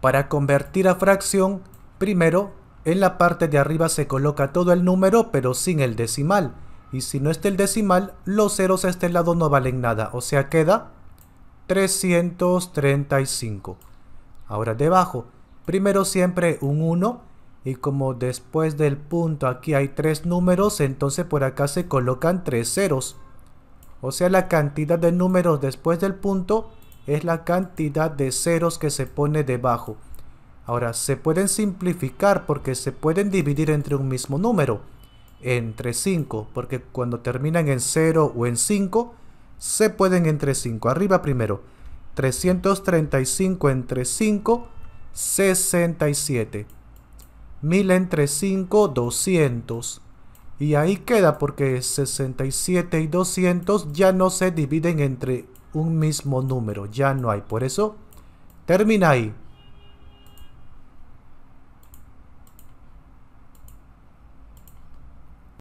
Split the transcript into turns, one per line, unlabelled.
Para convertir a fracción, primero, en la parte de arriba se coloca todo el número pero sin el decimal. Y si no está el decimal, los ceros a este lado no valen nada, o sea queda 335. Ahora debajo, primero siempre un 1 y como después del punto aquí hay tres números, entonces por acá se colocan tres ceros. O sea la cantidad de números después del punto es la cantidad de ceros que se pone debajo. Ahora, se pueden simplificar porque se pueden dividir entre un mismo número, entre 5, porque cuando terminan en 0 o en 5, se pueden entre 5. Arriba primero, 335 entre 5, 67. 1000 entre 5, 200. Y ahí queda porque 67 y 200 ya no se dividen entre un mismo número. Ya no hay. Por eso termina ahí.